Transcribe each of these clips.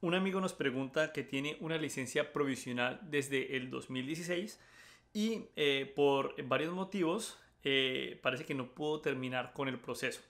Un amigo nos pregunta que tiene una licencia provisional desde el 2016 y eh, por varios motivos eh, parece que no pudo terminar con el proceso.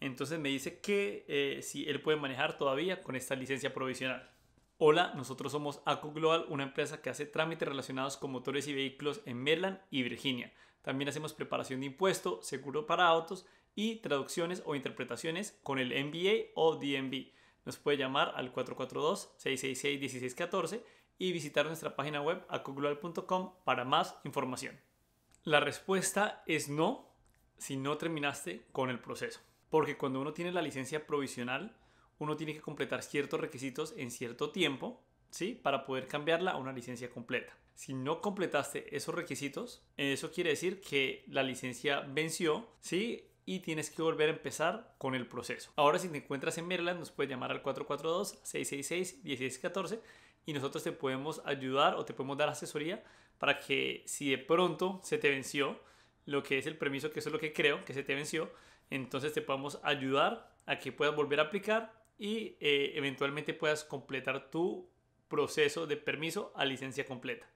Entonces me dice que eh, si él puede manejar todavía con esta licencia provisional. Hola, nosotros somos ACO Global, una empresa que hace trámites relacionados con motores y vehículos en Maryland y Virginia. También hacemos preparación de impuestos, seguro para autos y traducciones o interpretaciones con el MBA o DMV nos puede llamar al 442-666-1614 y visitar nuestra página web acogloal.com para más información. La respuesta es no si no terminaste con el proceso, porque cuando uno tiene la licencia provisional, uno tiene que completar ciertos requisitos en cierto tiempo, ¿sí? Para poder cambiarla a una licencia completa. Si no completaste esos requisitos, eso quiere decir que la licencia venció, ¿sí? y tienes que volver a empezar con el proceso. Ahora si te encuentras en Maryland nos puedes llamar al 442-666-1614 y nosotros te podemos ayudar o te podemos dar asesoría para que si de pronto se te venció lo que es el permiso, que eso es lo que creo que se te venció, entonces te podemos ayudar a que puedas volver a aplicar y eh, eventualmente puedas completar tu proceso de permiso a licencia completa.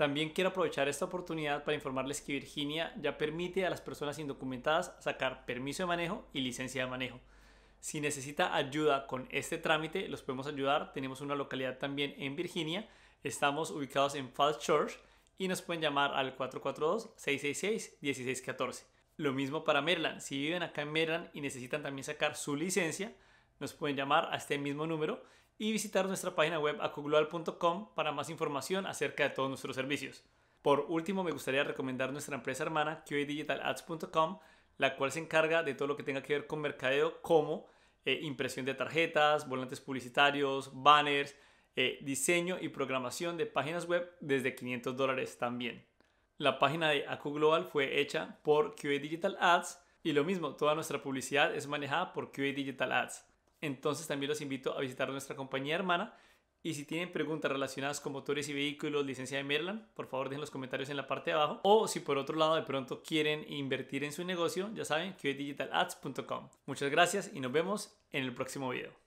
También quiero aprovechar esta oportunidad para informarles que Virginia ya permite a las personas indocumentadas sacar permiso de manejo y licencia de manejo. Si necesita ayuda con este trámite, los podemos ayudar. Tenemos una localidad también en Virginia. Estamos ubicados en Falls Church y nos pueden llamar al 442-666-1614. Lo mismo para Maryland. Si viven acá en Maryland y necesitan también sacar su licencia, nos pueden llamar a este mismo número y visitar nuestra página web acuglobal.com para más información acerca de todos nuestros servicios. Por último, me gustaría recomendar nuestra empresa hermana QADigitalads.com, la cual se encarga de todo lo que tenga que ver con mercadeo como eh, impresión de tarjetas, volantes publicitarios, banners, eh, diseño y programación de páginas web desde 500 dólares también. La página de Acu Global fue hecha por QA y lo mismo, toda nuestra publicidad es manejada por QA entonces también los invito a visitar nuestra compañía hermana. Y si tienen preguntas relacionadas con motores y vehículos, licencia de Maryland, por favor dejen los comentarios en la parte de abajo. O si por otro lado de pronto quieren invertir en su negocio, ya saben, que digitalads.com. Muchas gracias y nos vemos en el próximo video.